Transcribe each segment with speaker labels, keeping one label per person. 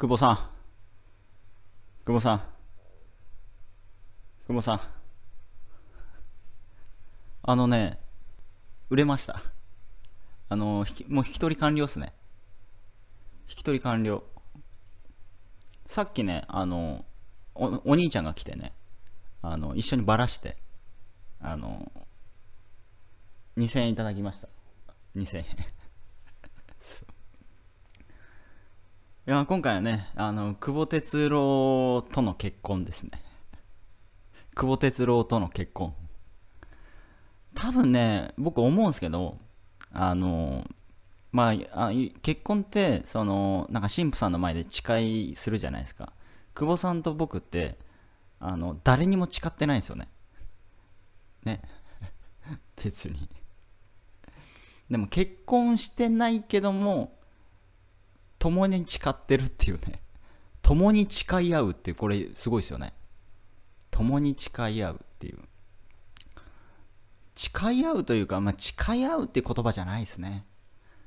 Speaker 1: 久保さん。久保さん。久保さん。あのね、売れました。あの、もう引き取り完了っすね。引き取り完了。さっきね、あの、おお兄ちゃんが来てね、あの、一緒にバラして、あの、2000円いただきました。2000円。いや、今回はね、あの、久保哲郎との結婚ですね。久保哲郎との結婚。多分ね、僕思うんですけど、あの、まあ、あ結婚って、その、なんか神父さんの前で誓いするじゃないですか。久保さんと僕って、あの、誰にも誓ってないんですよね。ね。別に。でも結婚してないけども、共に誓ってるっていうね。共に誓い合うってこれすごいですよね。共に誓い合うっていう。誓い合うというか、まあ、誓い合うって言葉じゃないですね。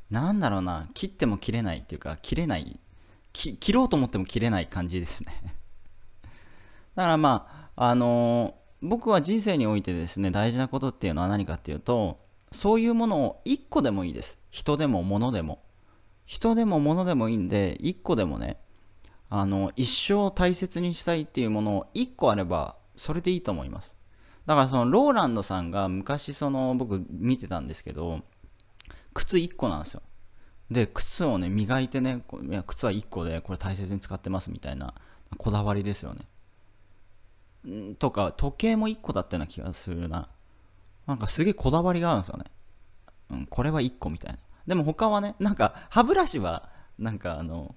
Speaker 1: なんだろうな、切っても切れないっていうか、切れない、切ろうと思っても切れない感じですね。だからまあ、あのー、僕は人生においてですね、大事なことっていうのは何かっていうと、そういうものを1個でもいいです。人でも物でも。人でも物でもいいんで、1個でもね、あの、一生大切にしたいっていうものを1個あれば、それでいいと思います。だからその、ローランドさんが昔その、僕見てたんですけど、靴1個なんですよ。で、靴をね、磨いてね、いや靴は1個で、これ大切に使ってますみたいな、こだわりですよね。とか、時計も1個だったような気がするな。なんかすげえこだわりがあるんですよね。うん、これは1個みたいな。でも他はね、なんか歯ブラシは、なんかあの、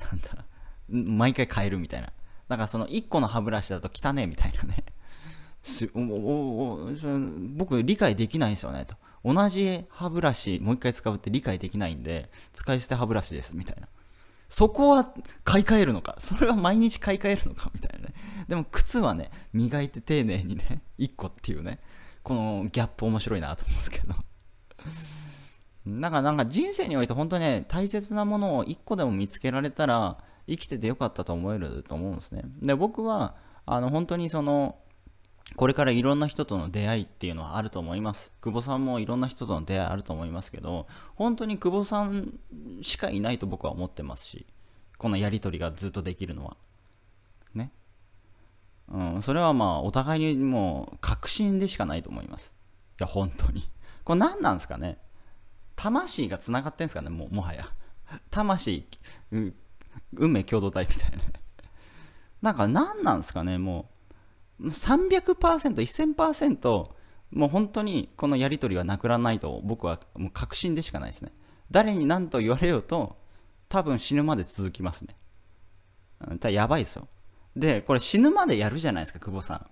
Speaker 1: なんだ、毎回変えるみたいな。だからその1個の歯ブラシだと汚ねみたいなね。おおお僕理解できないんですよねと。同じ歯ブラシもう一回使うって理解できないんで、使い捨て歯ブラシですみたいな。そこは買い替えるのか。それは毎日買い替えるのかみたいなね。でも靴はね、磨いて丁寧にね、1個っていうね、このギャップ面白いなと思うんですけど。なんか、なんか人生において本当にね、大切なものを一個でも見つけられたら、生きててよかったと思えると思うんですね。で、僕は、あの、本当にその、これからいろんな人との出会いっていうのはあると思います。久保さんもいろんな人との出会いあると思いますけど、本当に久保さんしかいないと僕は思ってますし、このやりとりがずっとできるのは。ね。うん、それはまあ、お互いにもう確信でしかないと思います。いや、本当に。これ何なんですかね魂がつながってんすかねももはや魂、うん、運命共同体みたいななんか何なんすかねもう 300%1000% もう本当にこのやり取りはなくならないと僕はもう確信でしかないですね誰に何と言われようと多分死ぬまで続きますねだやばいですよでこれ死ぬまでやるじゃないですか久保さん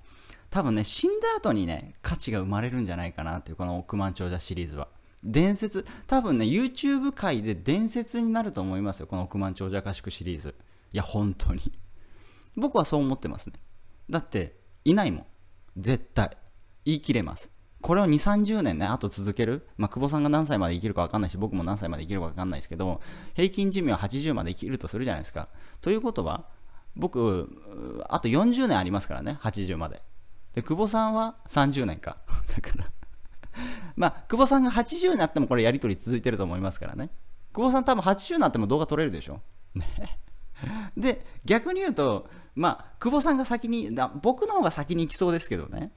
Speaker 1: 多分ね死んだ後にね価値が生まれるんじゃないかなっていうこの億万長者シリーズは伝説、多分ね、YouTube 界で伝説になると思いますよ。この億万長者合宿シリーズ。いや、本当に。僕はそう思ってますね。だって、いないもん。絶対。言い切れます。これを2、30年ね、あと続ける。まあ、久保さんが何歳まで生きるか分かんないし、僕も何歳まで生きるか分かんないですけど、平均寿命は80まで生きるとするじゃないですか。ということは、僕、あと40年ありますからね、80まで。で、久保さんは30年か。だからまあ、久保さんが80になってもこれやり取り続いてると思いますからね。久保さん多分80になっても動画撮れるでしょ。で、逆に言うと、まあ、久保さんが先に、だ僕の方が先に行きそうですけどね。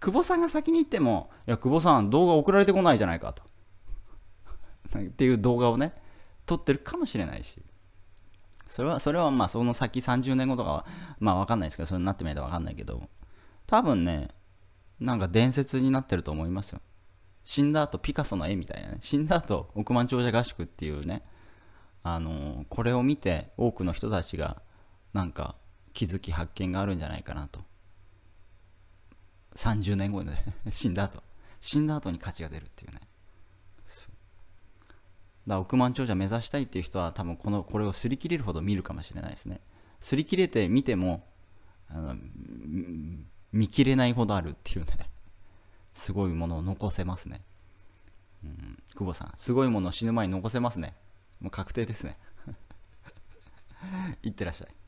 Speaker 1: 久保さんが先に行っても、いや、久保さん動画送られてこないじゃないかと。っていう動画をね、撮ってるかもしれないし。それは、それはまあ、その先30年後とかは、まあ、わかんないですけど、それになってみないとわかんないけど、多分ね、なんか伝説になってると思いますよ。死んだ後ピカソの絵みたいなね死んだ後億万長者合宿っていうねあのー、これを見て多くの人たちがなんか気づき発見があるんじゃないかなと30年後で 死んだ後死んだ後に価値が出るっていうねだから億万長者目指したいっていう人は多分このこれを擦り切れるほど見るかもしれないですね擦り切れて見てもあの見切れないほどあるっていうねすごいものを残せますね。うん、久保さん、すごいものを死ぬ前に残せますね。もう確定ですね。い ってらっしゃい。